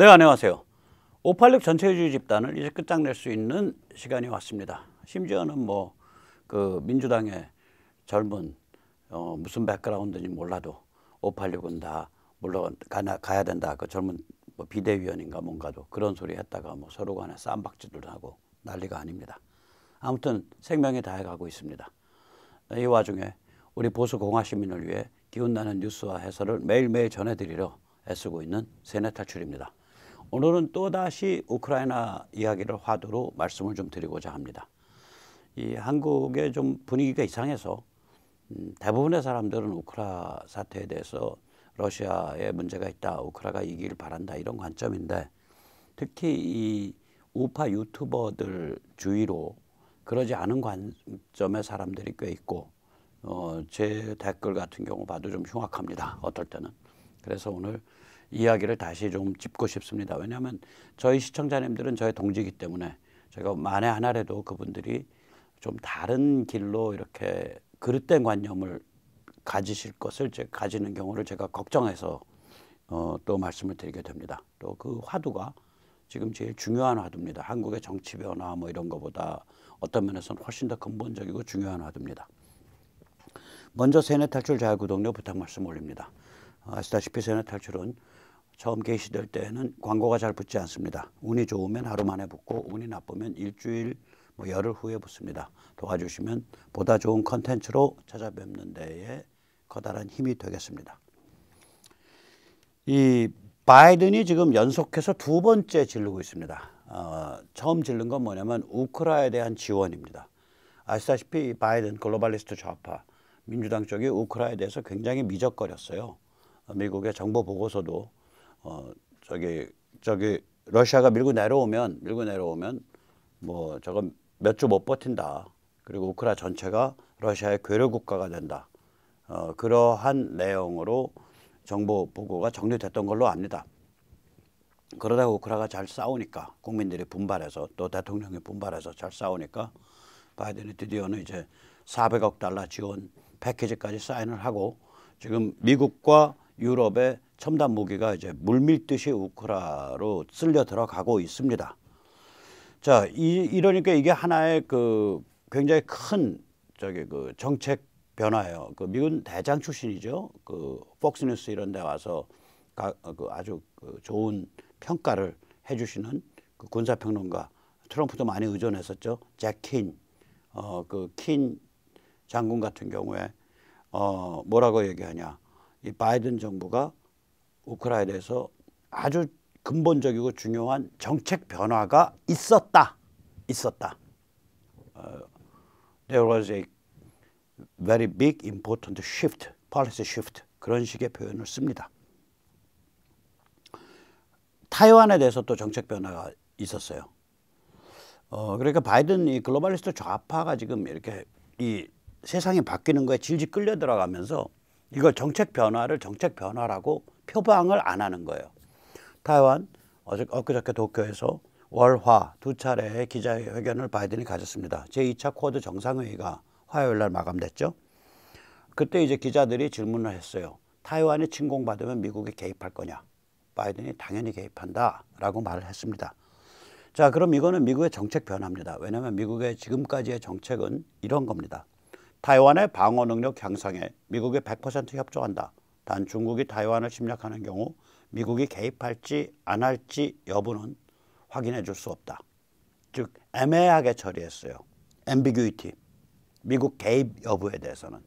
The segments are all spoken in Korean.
네, 안녕하세요. 586 전체주의 집단을 이제 끝장낼 수 있는 시간이 왔습니다. 심지어는 뭐 그 민주당의 젊은 어, 무슨 백그라운드인지 몰라도 5 8 6은다 물론 가나, 가야 된다. 그 젊은 뭐 비대위원인가 뭔가도 그런 소리 했다가 뭐 서로 간에 쌈박질도 하고 난리가 아닙니다. 아무튼 생명이 다해가고 있습니다. 이 와중에 우리 보수 공화 시민을 위해 기운나는 뉴스와 해설을 매일매일 전해드리려 애쓰고 있는 세뇌 탈출입니다. 오늘은 또다시 우크라이나 이야기를 화두로 말씀을 좀 드리고자 합니다. 이 한국의 좀 분위기가 이상해서 음, 대부분의 사람들은 우크라 사태에 대해서 러시아의 문제가 있다, 우크라가 이길 바란다 이런 관점인데 특히 이 우파 유튜버들 주위로 그러지 않은 관점의 사람들이 꽤 있고 어, 제 댓글 같은 경우 봐도 좀 흉악합니다. 어떨 때는. 그래서 오늘 이야기를 다시 좀 짚고 싶습니다. 왜냐하면 저희 시청자님들은 저의 동지이기 때문에 제가 만에 하나라도 그분들이 좀 다른 길로 이렇게 그릇된 관념을 가지실 것을 제 가지는 경우를 제가 걱정해서 어, 또 말씀을 드리게 됩니다. 또 그 화두가 지금 제일 중요한 화두입니다. 한국의 정치 변화 뭐 이런 거보다 어떤 면에서는 훨씬 더 근본적이고 중요한 화두입니다. 먼저 세뇌 탈출 자유 구독료 부탁 말씀 올립니다. 아시다시피 세뇌 탈출은 처음 게시될 때는 광고가 잘 붙지 않습니다. 운이 좋으면 하루 만에 붙고 운이 나쁘면 일주일 뭐 열흘 후에 붙습니다. 도와주시면 보다 좋은 컨텐츠로 찾아뵙는 데에 커다란 힘이 되겠습니다. 이 바이든이 지금 연속해서 두 번째 질르고 있습니다. 어, 처음 질른 건 뭐냐면 우크라에 대한 지원입니다. 아시다시피 바이든 글로벌리스트 좌파 민주당 쪽이 우크라에 대해서 굉장히 미적거렸어요. 미국의 정보 보고서도 어 저기 저기 러시아가 밀고 내려오면 밀고 내려오면 뭐 저건 몇 주 못 버틴다. 그리고 우크라 전체가 러시아의 괴뢰 국가가 된다. 어 그러한 내용으로 정보 보고가 정리됐던 걸로 압니다. 그러다가 우크라가 잘 싸우니까 국민들이 분발해서 또 대통령이 분발해서 잘 싸우니까 바이든이 드디어는 이제 400억 달러 지원 패키지까지 사인을 하고 지금 미국과 유럽의 첨단 무기가 이제 물밀듯이 우크라로 쓸려 들어가고 있습니다. 자, 이, 이러니까 이게 하나의 그 굉장히 큰 저기 그 정책 변화예요. 그 미군 대장 출신이죠. 그 폭스뉴스 이런 데 와서 가, 그 아주 그 좋은 평가를 해주시는 그 군사평론가 트럼프도 많이 의존했었죠. 잭킨, 어, 그킨 장군 같은 경우에 어, 뭐라고 얘기하냐. 이 바이든 정부가 우크라이나에서 아주 근본적이고 중요한 정책 변화가 있었다. 있었다. Uh, there was a very big important shift, policy shift. 그런 식의 표현을 씁니다. 타이완에 대해서 또 정책 변화가 있었어요. 어, 그러니까 바이든 이 글로벌리스트 좌파가 지금 이렇게 이 세상이 바뀌는 거에 질질 끌려 들어가면서 이걸 정책 변화를 정책 변화라고 표방을 안 하는 거예요. 타이완 엊그저께 도쿄에서 월화 두 차례의 기자회견을 바이든이 가졌습니다. 제2차 쿼드 정상회의가 화요일 날 마감됐죠. 그때 이제 기자들이 질문을 했어요. 타이완이 침공받으면 미국이 개입할 거냐? 바이든이 당연히 개입한다라고 말을 했습니다. 자, 그럼 이거는 미국의 정책 변화입니다. 왜냐하면 미국의 지금까지의 정책은 이런 겁니다. 타이완의 방어 능력 향상에 미국이 100% 협조한다. 단 중국이 타이완을 침략하는 경우 미국이 개입할지 안 할지 여부는 확인해 줄 수 없다. 즉 애매하게 처리했어요. 앰비규이티. 미국 개입 여부에 대해서는.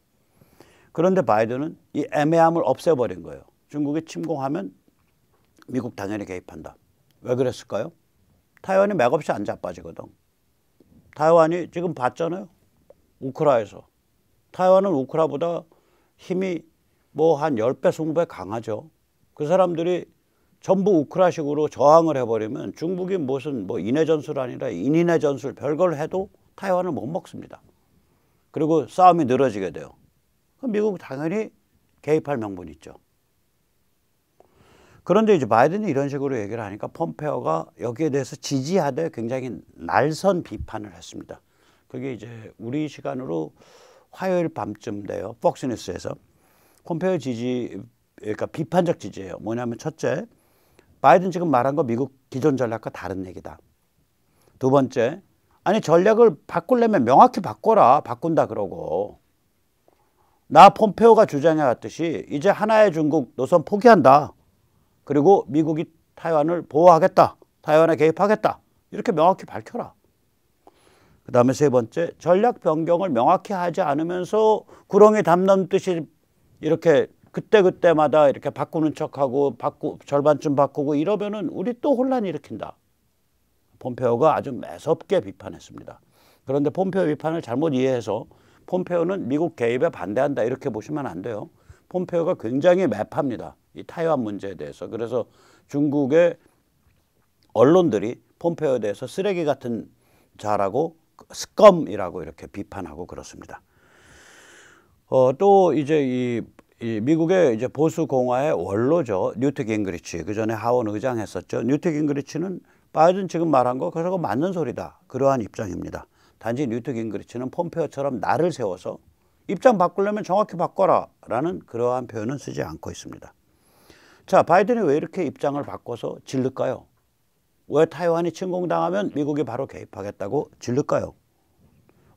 그런데 바이든은 이 애매함을 없애버린 거예요. 중국이 침공하면 미국 당연히 개입한다. 왜 그랬을까요? 타이완이 맥없이 안 자빠지거든. 타이완이 지금 봤잖아요. 우크라에서. 타이완은 우크라보다 힘이 뭐한 열배 스무 배 강하죠. 그 사람들이 전부 우크라식으로 저항을 해버리면 중국이 무슨 뭐 인해 전술 아니라 인인해 전술 별걸 해도 타이완을 못 먹습니다. 그리고 싸움이 늘어지게 돼요. 그럼 미국 은 당연히 개입할 명분이 있죠. 그런데 이제 바이든이 이런 식으로 얘기를 하니까 폼페어가 여기에 대해서 지지하되 굉장히 날선 비판을 했습니다. 그게 이제 우리 시간으로 화요일 밤쯤 돼요. 폭스뉴스에서. 폼페이오 지지 그러니까 비판적 지지예요. 뭐냐면 첫째 바이든 지금 말한 거 미국 기존 전략과 다른 얘기다. 두 번째 아니 전략을 바꾸려면 명확히 바꿔라 바꾼다 그러고 나 폼페오가 주장해왔듯이 이제 하나의 중국 노선 포기한다. 그리고 미국이 타이완을 보호하겠다. 타이완에 개입하겠다. 이렇게 명확히 밝혀라. 그 다음에 세 번째 전략 변경을 명확히 하지 않으면서 구렁이 담 넘듯이 이렇게 그때그때마다 이렇게 바꾸는 척하고 바꾸, 절반쯤 바꾸고 이러면은 우리 또 혼란 일으킨다. 폼페오가 아주 매섭게 비판했습니다. 그런데 폼페오 비판을 잘못 이해해서 폼페오는 미국 개입에 반대한다 이렇게 보시면 안 돼요. 폼페오가 굉장히 매팝니다. 이 타이완 문제에 대해서. 그래서 중국의 언론들이 폼페오에 대해서 쓰레기 같은 자라고 스컴이라고 이렇게 비판하고 그렇습니다. 어, 또 이제 이이 미국의 이제 보수 공화의 원로죠. 뉴트 깅그리치. 그 전에 하원 의장 했었죠. 뉴트 깅그리치는 바이든 지금 말한 거 그래서 맞는 소리다. 그러한 입장입니다. 단지 뉴트 깅그리치는 폼페어처럼 나를 세워서 입장 바꾸려면 정확히 바꿔라 라는 그러한 표현은 쓰지 않고 있습니다. 자, 바이든이 왜 이렇게 입장을 바꿔서 질를까요? 왜 타이완이 침공당하면 미국이 바로 개입하겠다고 질를까요?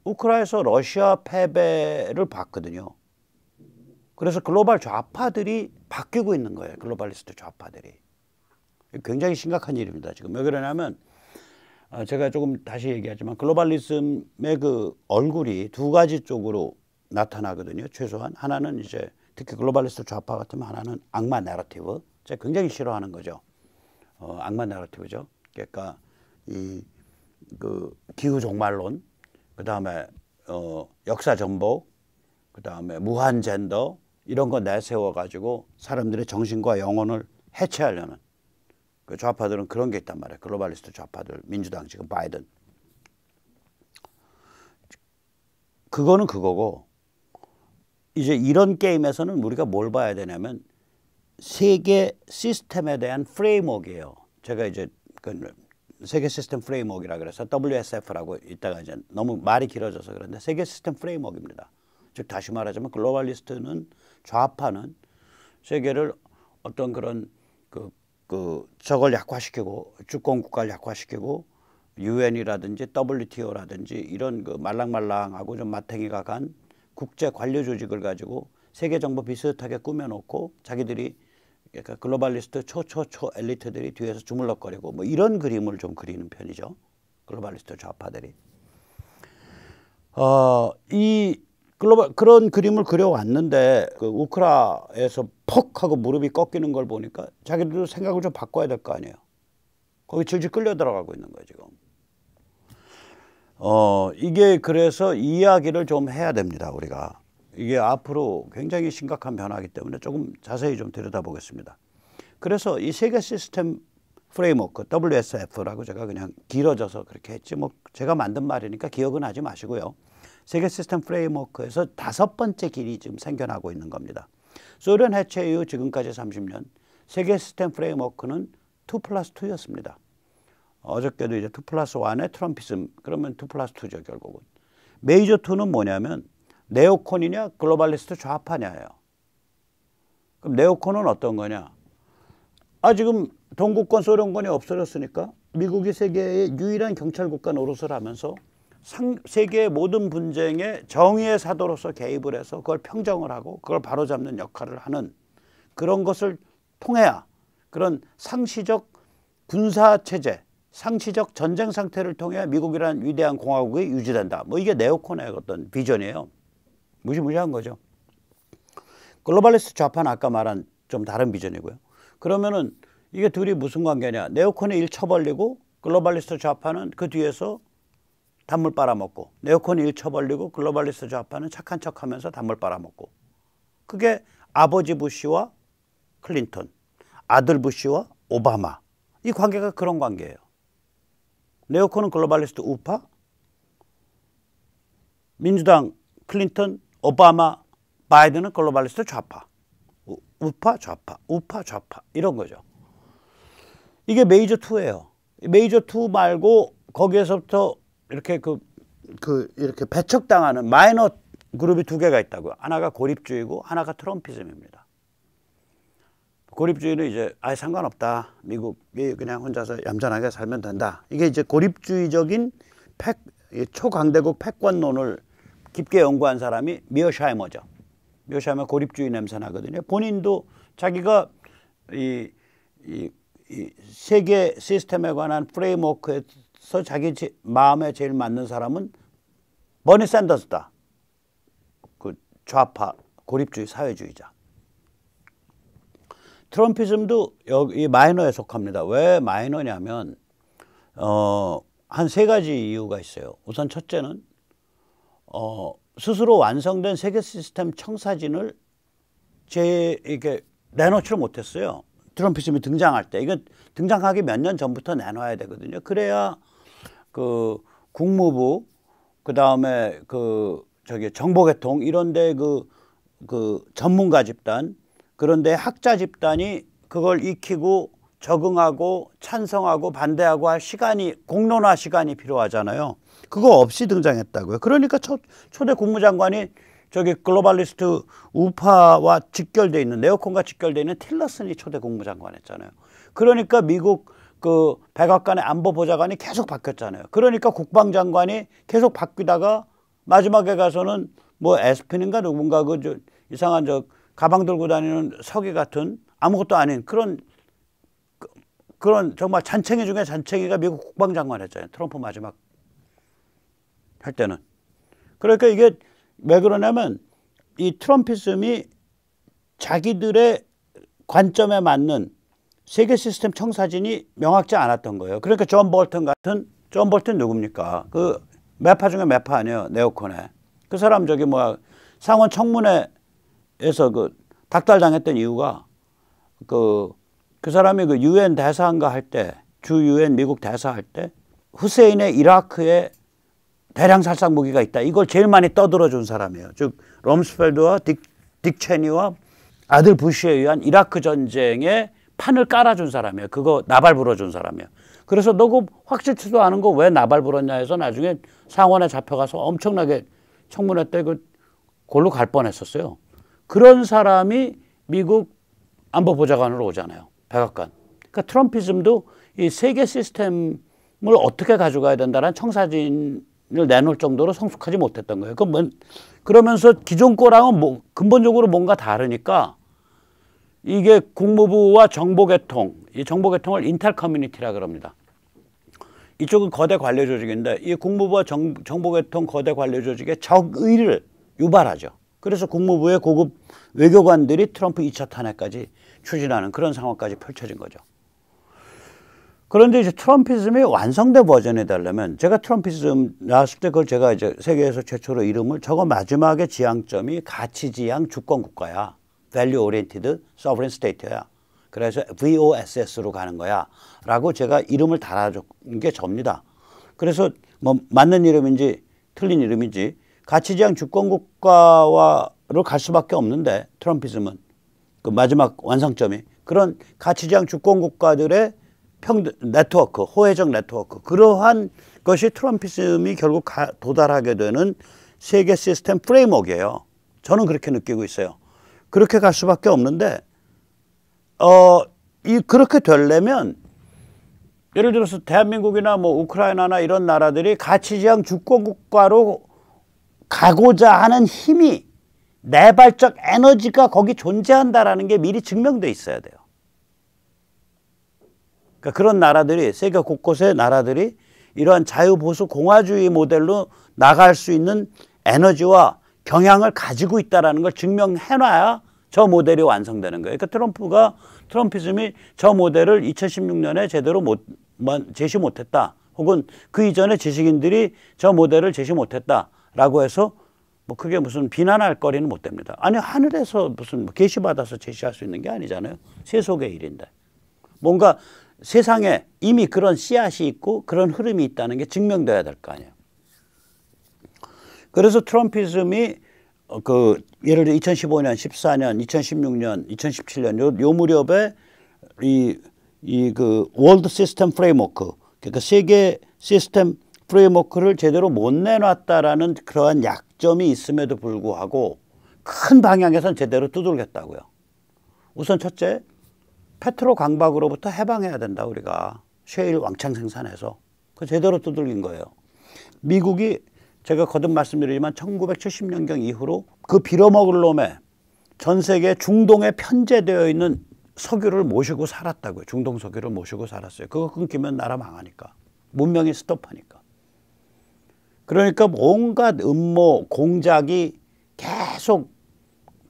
우크라에서 러시아 패배를 봤거든요. 그래서 글로벌 좌파들이 바뀌고 있는 거예요. 글로벌리스트 좌파들이. 굉장히 심각한 일입니다. 지금 왜 그러냐면 어, 제가 조금 다시 얘기하지만 글로벌리즘의 그 얼굴이 두 가지 쪽으로 나타나거든요. 최소한 하나는 이제 특히 글로벌리스트 좌파 같으면 하나는 악마 나러티브. 제가 굉장히 싫어하는 거죠. 어, 악마 나러티브죠. 그러니까 이그 기후 종말론, 그 다음에 어, 역사 정보, 그 다음에 무한 젠더, 이런 거 내세워 가지고 사람들의 정신과 영혼을 해체하려는 그 좌파들은 그런 게 있단 말이에요. 글로벌리스트 좌파들, 민주당 지금 바이든. 그거는 그거고 이제 이런 게임에서는 우리가 뭘 봐야 되냐면 세계 시스템에 대한 프레임워크예요. 제가 이제 그 세계 시스템 프레임워크라 그래서 WSF라고 있다가 이제 너무 말이 길어져서 그런데 세계 시스템 프레임워크입니다. 즉 다시 말하자면 글로벌리스트는 좌파는 세계를 어떤 그런 그, 그 적을 약화시키고 주권 국가를 약화시키고 유엔이라든지 WTO라든지 이런 그 말랑말랑하고 좀 마탱이가 간 국제 관료 조직을 가지고 세계 정부 비슷하게 꾸며놓고 자기들이 그러니까 글로벌리스트 초초초 엘리트들이 뒤에서 주물럭거리고 뭐 이런 그림을 좀 그리는 편이죠. 글로벌리스트 좌파들이. 어, 이 글로벌 그런 그림을 그려왔는데 그 우크라에서 퍽 하고 무릎이 꺾이는 걸 보니까 자기들도 생각을 좀 바꿔야 될 거 아니에요. 거기 질질 끌려 들어가고 있는 거예요 지금. 어 이게 그래서 이야기를 좀 해야 됩니다 우리가 이게 앞으로 굉장히 심각한 변화이기 때문에 조금 자세히 좀 들여다보겠습니다. 그래서 이 세계 시스템 프레임워크 WSF라고 제가 그냥 길어져서 그렇게 했지 뭐 제가 만든 말이니까 기억은 하지 마시고요. 세계 시스템 프레임워크에서 다섯 번째 길이 지금 생겨나고 있는 겁니다. 소련 해체 이후 지금까지 30년 세계 시스템 프레임워크는 2 플러스 2였습니다. 어저께도 이제 2 플러스 1의 트럼피즘 그러면 2 플러스 2죠 결국은. 메이저 2는 뭐냐면 네오콘이냐 글로벌리스트 좌파냐예요. 그럼 네오콘은 어떤 거냐? 아 지금 동구권 소련권이 없어졌으니까 미국이 세계의 유일한 경찰국가 노릇을 하면서 세계의 모든 분쟁에 정의의 사도로서 개입을 해서 그걸 평정을 하고 그걸 바로잡는 역할을 하는 그런 것을 통해야 그런 상시적 군사체제, 상시적 전쟁 상태를 통해 미국이라는 위대한 공화국이 유지된다. 뭐 이게 네오콘의 어떤 비전이에요. 무시무시한 거죠. 글로벌리스트 좌파는 아까 말한 좀 다른 비전이고요. 그러면은 이게 둘이 무슨 관계냐. 네오콘이 일처벌리고 글로벌리스트 좌파는 그 뒤에서 단물 빨아먹고 네오콘 일처벌리고 글로벌리스트 좌파는 착한 척하면서 단물 빨아먹고 그게 아버지 부시와 클린턴 아들 부시와 오바마 이 관계가 그런 관계예요. 네오콘은 글로벌리스트 우파 민주당 클린턴 오바마 바이든은 글로벌리스트 좌파 우, 우파 좌파 우파 좌파 이런 거죠. 이게 메이저 투예요 메이저 투 말고 거기에서부터 이렇게 그, 그 이렇게 배척당하는 마이너 그룹이 두 개가 있다고요. 하나가 고립주의고 하나가 트럼피즘입니다. 고립주의는 이제 아예 상관없다. 미국이 그냥 혼자서 얌전하게 살면 된다. 이게 이제 고립주의적인 팩, 초강대국 패권론을 깊게 연구한 사람이 미어샤이머죠. 미어샤이머 고립주의 냄새 나거든요. 본인도 자기가 이, 이, 이 세계 시스템에 관한 프레임워크에 서 자기 제, 마음에 제일 맞는 사람은 버니 샌더스다. 그 좌파 고립주의 사회주의자. 트럼피즘도 여기 마이너에 속합니다. 왜 마이너냐면 어, 한 세 가지 이유가 있어요. 우선 첫째는 어, 스스로 완성된 세계 시스템 청사진을 제 이게 내놓지를 못했어요. 트럼피즘이 등장할 때이건 등장하기 몇 년 전부터 내놔야 되거든요. 그래야 그 국무부 그다음에 그 저기 정보계통 이런 데 그 그 전문가 집단 그런데 학자 집단이 그걸 익히고 적응하고 찬성하고 반대하고 할 시간이 공론화 시간이 필요하잖아요. 그거 없이 등장했다고요. 그러니까 초, 초대 국무장관이 저기 글로벌리스트 우파와 직결돼 있는 네오콘과 직결돼 있는 틸러슨이 초대 국무장관했잖아요. 그러니까 미국 그 백악관의 안보보좌관이 계속 바뀌었잖아요. 그러니까 국방장관이 계속 바뀌다가 마지막에 가서는 뭐 에스핀인가 누군가 그저 이상한 저 가방 들고 다니는 서기 같은 아무것도 아닌 그런 그, 그런 정말 잔챙이 중에 잔챙이가 미국 국방장관 했잖아요. 트럼프 마지막 할 때는. 그러니까 이게 왜 그러냐면 이 트럼피즘이 자기들의 관점에 맞는 세계 시스템 청사진이 명확지 않았던 거예요. 그러니까 존 볼튼 같은 존 볼튼 누굽니까? 그 매파 중에 매파 아니에요. 네오콘에. 그 사람 저기 뭐야 상원 청문회에서 그 닥달 당했던 이유가 그그 그 사람이 그 유엔 대사인가 할 때 주 유엔 미국 대사 할 때 후세인의 이라크에 대량 살상 무기가 있다. 이걸 제일 많이 떠들어 준 사람이에요. 즉 럼스펠드와 딕, 딕 체니와 아들 부시에 의한 이라크 전쟁의 판을 깔아준 사람이에요. 그거 나발 불어준 사람이에요. 그래서 너 그 확실치도 않은 거 왜 나발 불었냐 해서 나중에 상원에 잡혀가서 엄청나게 청문회 때그 골로 갈 뻔했었어요. 그런 사람이 미국 안보보좌관으로 오잖아요. 백악관. 그러니까 트럼피즘도 이 세계 시스템을 어떻게 가져가야 된다는 청사진을 내놓을 정도로 성숙하지 못했던 거예요. 그러 그러면서 기존 거랑은 뭐 근본적으로 뭔가 다르니까 이게 국무부와 정보계통, 이 정보계통을 인텔 커뮤니티라 그럽니다. 이쪽은 거대 관료조직인데 이 국무부와 정, 정보계통 거대 관료조직의 적의를 유발하죠. 그래서 국무부의 고급 외교관들이 트럼프 2차 탄핵까지 추진하는 그런 상황까지 펼쳐진 거죠. 그런데 이제 트럼피즘이 완성된 버전이 되려면 제가 트럼피즘 나왔을 때 그걸 제가 이제 세계에서 최초로 이름을 저거 마지막에 지향점이 가치지향 주권국가야. value oriented sovereign state야. 그래서 VOSS로 가는 거야. 라고 제가 이름을 달아준 게 접니다. 그래서 뭐 맞는 이름인지 틀린 이름인지 가치지향 주권국가와로 갈 수밖에 없는데 트럼피즘은 그 마지막 완성점이 그런 가치지향 주권국가들의 평등 네트워크 호혜적 네트워크 그러한 것이 트럼피즘이 결국 가, 도달하게 되는 세계 시스템 프레임워크예요. 저는 그렇게 느끼고 있어요. 그렇게 갈 수밖에 없는데 어, 이 그렇게 되려면 예를 들어서 대한민국이나 뭐 우크라이나나 이런 나라들이 가치지향 주권국가로 가고자 하는 힘이 내발적 에너지가 거기 존재한다라는 게 미리 증명돼 있어야 돼요. 그러니까 그런 나라들이 세계 곳곳의 나라들이 이러한 자유보수 공화주의 모델로 나갈 수 있는 에너지와 경향을 가지고 있다라는 걸 증명해놔야 저 모델이 완성되는 거예요. 그러니까 트럼프가 트럼피즘이 저 모델을 2016년에 제대로 못 제시 못했다. 혹은 그 이전에 지식인들이 저 모델을 제시 못했다라고 해서 뭐 그게 무슨 비난할 거리는 못 됩니다. 아니 하늘에서 무슨 뭐 계시 받아서 제시할 수 있는 게 아니잖아요. 세속의 일인데 뭔가 세상에 이미 그런 씨앗이 있고 그런 흐름이 있다는 게 증명돼야 될 거 아니에요. 그래서 트럼피즘이 어, 그 예를 들어 2015년, 14년, 2016년, 2017년 요, 요 무렵에 이 이 그 월드 시스템 프레임워크 그러니까 세계 시스템 프레임워크를 제대로 못 내놨다라는 그러한 약점이 있음에도 불구하고 큰 방향에선 제대로 두들겼다고요. 우선 첫째, 페트로 강박으로부터 해방해야 된다 우리가 셰일 왕창 생산해서 그 제대로 두들긴 거예요. 미국이 제가 거듭 말씀드리지만 1970년경 이후로 그 빌어먹을 놈에전 세계 중동에 편제되어 있는 석유를 모시고 살았다고요. 중동 석유를 모시고 살았어요. 그거 끊기면 나라 망하니까. 문명이 스톱하니까. 그러니까 온갖 음모, 공작이 계속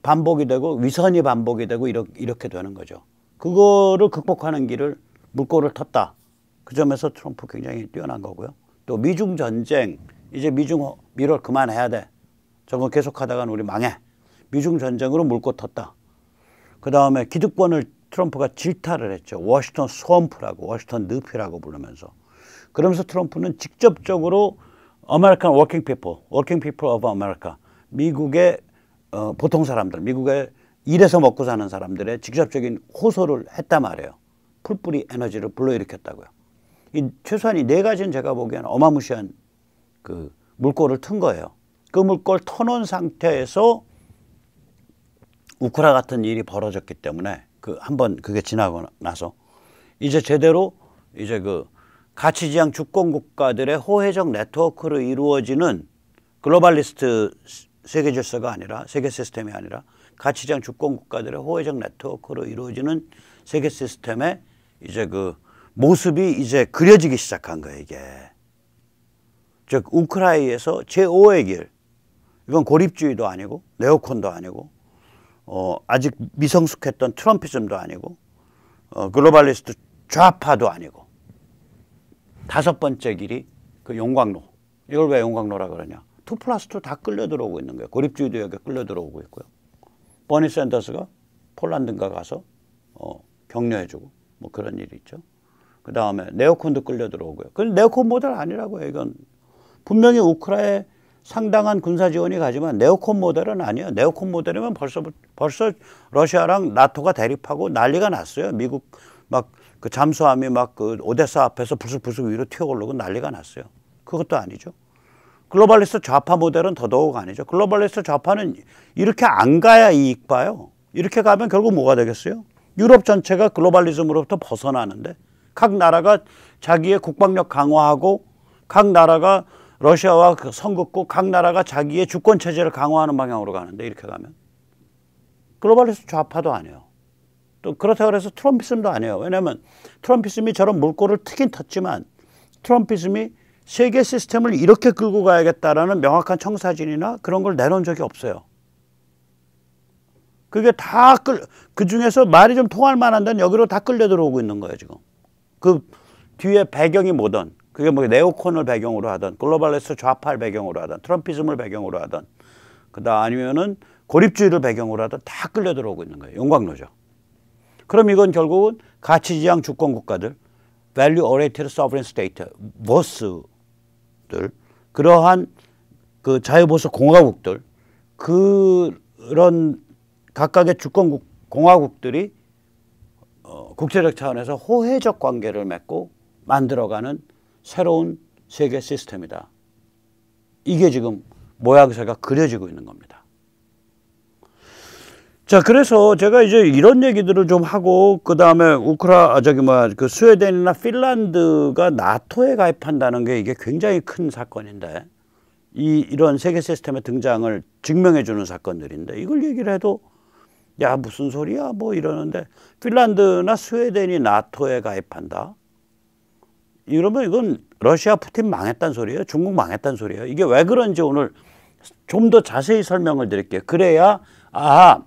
반복이 되고 위선이 반복이 되고 이렇게, 이렇게 되는 거죠. 그거를 극복하는 길을 물꼬를 텄다. 그 점에서 트럼프 굉장히 뛰어난 거고요. 또 미중 전쟁, 이제 미중 미월 그만해야 돼. 저거 계속하다가는 우리 망해. 미중 전쟁으로 물고 텄다. 그 다음에 기득권을 트럼프가 질타를 했죠. 워싱턴 스원프라고 워싱턴 느피라고 부르면서. 그러면서 트럼프는 직접적으로 아메리칸 워킹 피플, 워킹 피플 오브 아메리카, 미국의 어, 보통 사람들, 미국의 일해서 먹고 사는 사람들의 직접적인 호소를 했단 말이에요. 풀뿌리 에너지를 불러일으켰다고요. 이 최소한 이 네 가지는 제가 보기에는 어마무시한 그 물꼬를 튼 거예요. 그 물꼬를 터놓은 상태에서 우크라 같은 일이 벌어졌기 때문에 그 한번 그게 지나고 나서 이제 제대로 이제 그 가치지향 주권 국가들의 호혜적 네트워크로 이루어지는 글로벌리스트 세계 질서가 아니라 세계 시스템이 아니라 가치지향 주권 국가들의 호혜적 네트워크로 이루어지는 세계 시스템의 이제 그 모습이 이제 그려지기 시작한 거예요, 이게. 즉 우크라이에서 제5의 길 이건 고립주의도 아니고 네오콘도 아니고 어, 아직 미성숙했던 트럼피즘도 아니고 어, 글로벌리스트 좌파도 아니고 다섯 번째 길이 그 용광로 이걸 왜 용광로라 그러냐 투 플러스 투 다 끌려 들어오고 있는 거예요 고립주의도 여기 끌려 들어오고 있고요 버니 샌더스가 폴란드인가 가서 어, 격려해주고 뭐 그런 일이 있죠 그 다음에 네오콘도 끌려 들어오고요. 그 네오콘 모델 아니라고요. 이건 분명히 우크라에 상당한 군사 지원이 가지만 네오콘 모델은 아니에요. 네오콘 모델이면 벌써 벌써 러시아랑 나토가 대립하고 난리가 났어요. 미국 막 그 잠수함이 막 그 오데사 앞에서 부슬부슬 위로 튀어올르고 난리가 났어요. 그것도 아니죠. 글로벌리스트 좌파 모델은 더더욱 아니죠. 글로벌리스트 좌파는 이렇게 안 가야 이익 봐요. 이렇게 가면 결국 뭐가 되겠어요? 유럽 전체가 글로벌리즘으로부터 벗어나는데 각 나라가 자기의 국방력 강화하고 각 나라가 러시아와 그 선국국 각 나라가 자기의 주권 체제를 강화하는 방향으로 가는데 이렇게 가면 글로벌리스트 좌파도 아니에요. 또 그렇다고 해서 트럼피즘도 아니에요. 왜냐하면 트럼피즘이 저런 물꼬를 트긴 텄지만 트럼피즘이 세계 시스템을 이렇게 끌고 가야겠다라는 명확한 청사진이나 그런 걸 내놓은 적이 없어요. 그게 다 그 중에서 말이 좀 통할 만한 데는 여기로 다 끌려 들어오고 있는 거예요, 지금. 그 뒤에 배경이 뭐든 그게 뭐 네오콘을 배경으로 하든 글로벌리스트 좌파를 배경으로 하든 트럼피즘을 배경으로 하든 그다 아니면은 고립주의를 배경으로 하든다 끌려 들어오고 있는 거예요. 용광로죠. 그럼 이건 결국은 가치지향 주권 국가들, value oriented sovereign state, 보스들, 그러한 그 자유보수 공화국들, 그런 각각의 주권 국 공화국들이 어, 국제적 차원에서 호혜적 관계를 맺고 만들어가는 새로운 세계 시스템이다. 이게 지금 모양새가 그려지고 있는 겁니다. 자, 그래서 제가 이제 이런 얘기들을 좀 하고, 그 다음에 우크라, 아, 저기 뭐야, 그 스웨덴이나 핀란드가 나토에 가입한다는 게 이게 굉장히 큰 사건인데, 이, 이런 세계 시스템의 등장을 증명해주는 사건들인데, 이걸 얘기를 해도, 야, 무슨 소리야? 뭐 이러는데, 핀란드나 스웨덴이 나토에 가입한다? 여러분 이건 러시아 푸틴 망했단 소리예요. 중국 망했단 소리예요. 이게 왜 그런지 오늘 좀 더 자세히 설명을 드릴게요. 그래야 아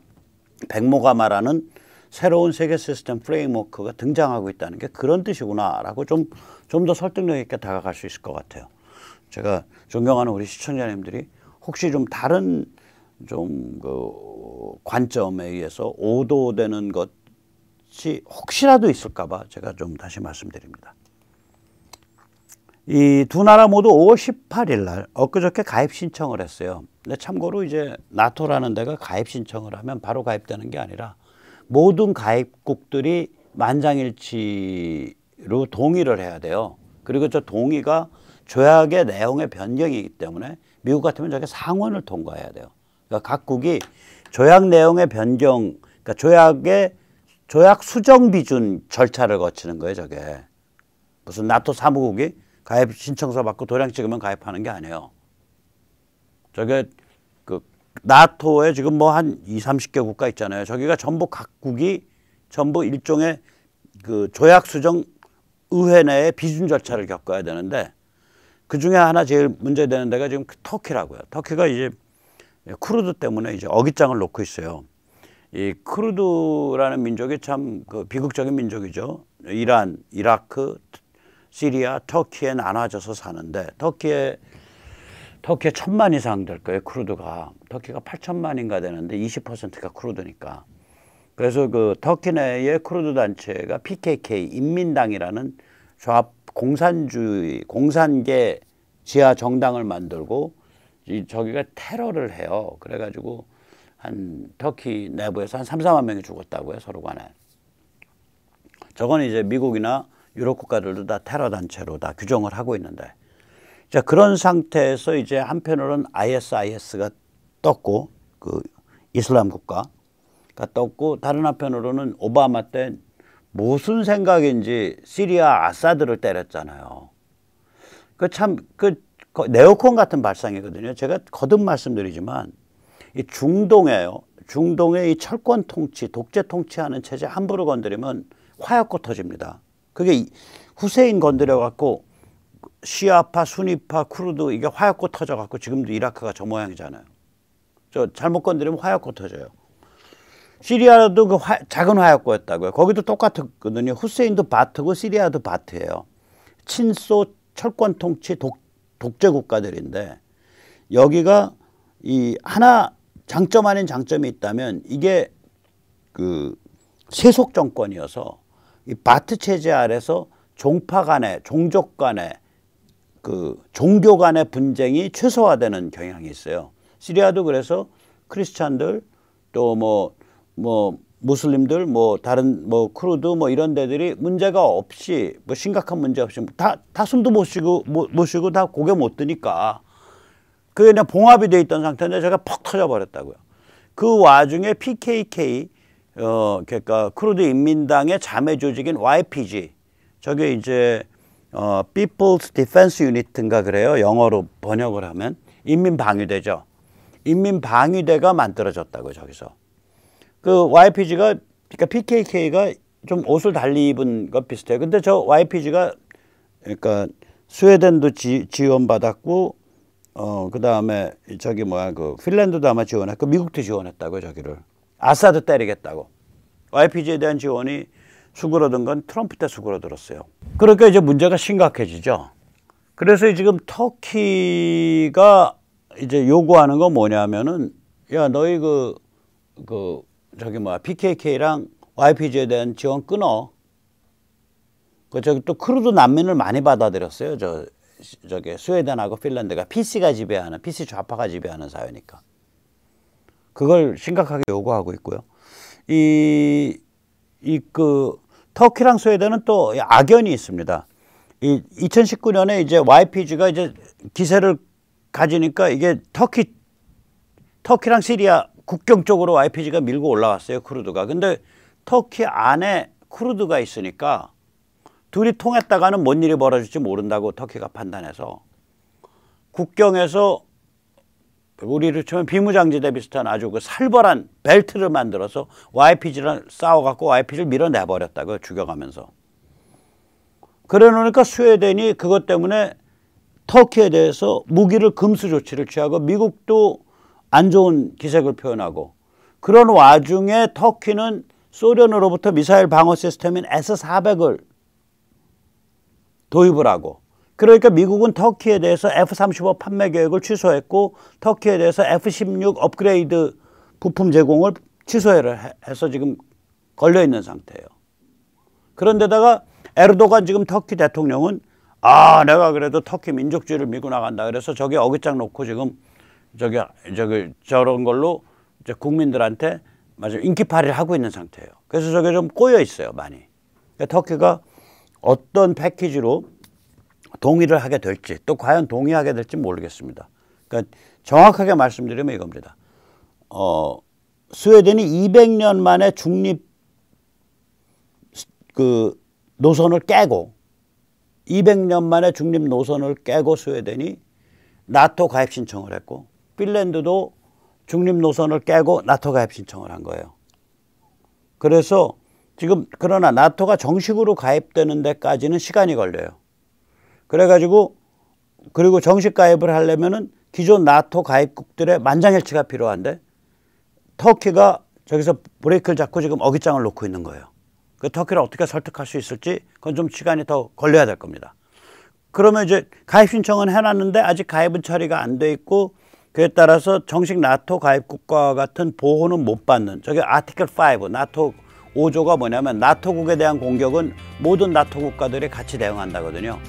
백모가 말하는 새로운 세계 시스템 프레임워크가 등장하고 있다는 게 그런 뜻이구나라고 좀 좀 더 설득력 있게 다가갈 수 있을 것 같아요. 제가 존경하는 우리 시청자님들이 혹시 좀 다른 좀 그 관점에 의해서 오도되는 것이 혹시라도 있을까봐 제가 좀 다시 말씀드립니다. 이두 나라 모두 5월 18일 날 엊그저께 가입 신청을 했어요. 근데 참고로 이제 나토라는 데가 가입 신청을 하면 바로 가입되는 게 아니라 모든 가입국들이 만장일치로 동의를 해야 돼요. 그리고 저 동의가 조약의 내용의 변경이기 때문에 미국 같으면 저게 상원을 통과해야 돼요. 그러니까 각국이 조약 내용의 변경, 그러니까 조약의 조약 수정 비준 절차를 거치는 거예요, 저게. 무슨 나토 사무국이 가입 신청서 받고 도량 찍으면 가입하는 게 아니에요. 저게 그 나토에 지금 뭐 한 2, 30개 국가 있잖아요. 저기가 전부 각국이 전부 일종의 그 조약 수정 의회 내에 비준 절차를 겪어야 되는데 그 중에 하나 제일 문제되는 데가 지금 터키라고요. 터키가 이제 쿠르드 때문에 이제 어깃장을 놓고 있어요. 이 쿠르드라는 민족이 참 그 비극적인 민족이죠. 이란, 이라크, 시리아, 터키에 나눠져서 사는데 터키에 터키에 천만 이상 될 거예요 크루드가 터키가 8천만인가 되는데 20%가 크루드니까 그래서 그 터키 내의 크루드 단체가 PKK 인민당이라는 좌 공산주의 공산계 지하 정당을 만들고 이 저기가 테러를 해요 그래가지고 한 터키 내부에서 한 3, 4만 명이 죽었다고요 서로 간에 저건 이제 미국이나 유럽 국가들도 다 테러 단체로 다 규정을 하고 있는데 자 그런 상태에서 이제 한편으로는 ISIS가 떴고 그 이슬람 국가가 떴고 다른 한편으로는 오바마 때 무슨 생각인지 시리아 아사드를 때렸잖아요. 그 참그 그 네오콘 같은 발상이거든요. 제가 거듭 말씀드리지만 이 중동에요. 중동의 이 철권 통치, 독재 통치하는 체제 함부로 건드리면 화약고 터집니다. 그게 후세인 건드려 갖고 시아파, 순위파, 쿠르드 이게 화약고 터져 갖고 지금도 이라크가 저 모양이잖아요. 저 잘못 건드리면 화약고 터져요. 시리아도 그 화, 작은 화약고였다고요. 거기도 똑같거든요. 후세인도 바트고 시리아도 바트예요. 친소 철권 통치 독, 독재 국가들인데 여기가 이 하나 장점 아닌 장점이 있다면 이게 그 세속 정권이어서 이 바트 체제 아래서 종파 간의 종족 간의 그 종교 간의 분쟁이 최소화되는 경향이 있어요. 시리아도 그래서 크리스찬들 또뭐뭐 뭐 무슬림들 뭐 다른 뭐 크루드 뭐 이런 데들이 문제가 없이 뭐 심각한 문제 없이 다, 다 술도 못 쉬고 못 쉬고 다 고개 못 드니까 그게 그냥 봉합이 돼 있던 상태인데 제가 퍽 터져 버렸다고요. 그 와중에 PKK 어, 그러니까 크루드 인민당의 자매 조직인 YPG 저게 이제 어, People's Defense Unit인가 그래요 영어로 번역을 하면 인민방위대죠 인민방위대가 만들어졌다고 요 저기서 그 YPG가 그러니까 PKK가 좀 옷을 달리 입은 것 비슷해요 근데 저 YPG가 그러니까 스웨덴도 지, 지원받았고 어, 그 다음에 저기 뭐야 그 핀란드도 아마 지원했고 미국도 지원했다고 저기를 아사드 때리겠다고. YPG에 대한 지원이 수그러든 건 트럼프 때 수그러들었어요. 그러니까 이제 문제가 심각해지죠. 그래서 지금 터키가 이제 요구하는 건 뭐냐면은 야 너희 그그 그, 저기 뭐야 PKK랑 YPG에 대한 지원 끊어. 그 저기 또 크루드 난민을 많이 받아들였어요. 저 저기 스웨덴하고 핀란드가 PC가 지배하는 PC 좌파가 지배하는 사회니까. 그걸 심각하게 요구하고 있고요. 이, 이, 그, 터키랑 스웨덴은 또 악연이 있습니다. 이 2019년에 이제 YPG가 이제 기세를 가지니까 이게 터키, 터키랑 시리아 국경 쪽으로 YPG가 밀고 올라왔어요. 쿠르드가. 근데 터키 안에 쿠르드가 있으니까 둘이 통했다가는 뭔 일이 벌어질지 모른다고 터키가 판단해서 국경에서 우리로 치면 비무장지대 비슷한 아주 그 살벌한 벨트를 만들어서 YPG랑 싸워갖고 YPG를 밀어내버렸다고 그 죽여가면서. 그래 놓으니까 스웨덴이 그것 때문에 터키에 대해서 무기를 금수 조치를 취하고 미국도 안 좋은 기색을 표현하고 그런 와중에 터키는 소련으로부터 미사일 방어 시스템인 S-400을 도입을 하고 그러니까 미국은 터키에 대해서 F-35 판매 계획을 취소했고 터키에 대해서 F-16 업그레이드 부품 제공을 취소를 해서 지금 걸려 있는 상태예요. 그런데다가 에르도간 지금 터키 대통령은 아 내가 그래도 터키 민족주의를 밀고 나간다 그래서 저기 어깃장 놓고 지금 저기 저기 저런 걸로 이제 국민들한테 맞아 인기팔이를 하고 있는 상태예요. 그래서 저게 좀 꼬여 있어요 많이. 그러니까 터키가 어떤 패키지로 동의를 하게 될지 또 과연 동의하게 될지 모르겠습니다. 그러니까 정확하게 말씀드리면 이겁니다. 어, 스웨덴이 200년 만에 중립 그 노선을 깨고 200년 만에 중립 노선을 깨고 스웨덴이 나토 가입 신청을 했고 핀란드도 중립 노선을 깨고 나토 가입 신청을 한 거예요. 그래서 지금 그러나 나토가 정식으로 가입되는 데까지는 시간이 걸려요. 그래가지고 그리고 정식 가입을 하려면은 기존 나토 가입국들의 만장일치가 필요한데 터키가 저기서 브레이크를 잡고 지금 어깃장을 놓고 있는 거예요. 그 터키를 어떻게 설득할 수 있을지 그건 좀 시간이 더 걸려야 될 겁니다. 그러면 이제 가입 신청은 해놨는데 아직 가입은 처리가 안 돼 있고 그에 따라서 정식 나토 가입국과 같은 보호는 못 받는 저게 아티클 5 나토 5조가 뭐냐면 나토국에 대한 공격은 모든 나토 국가들이 같이 대응한다거든요.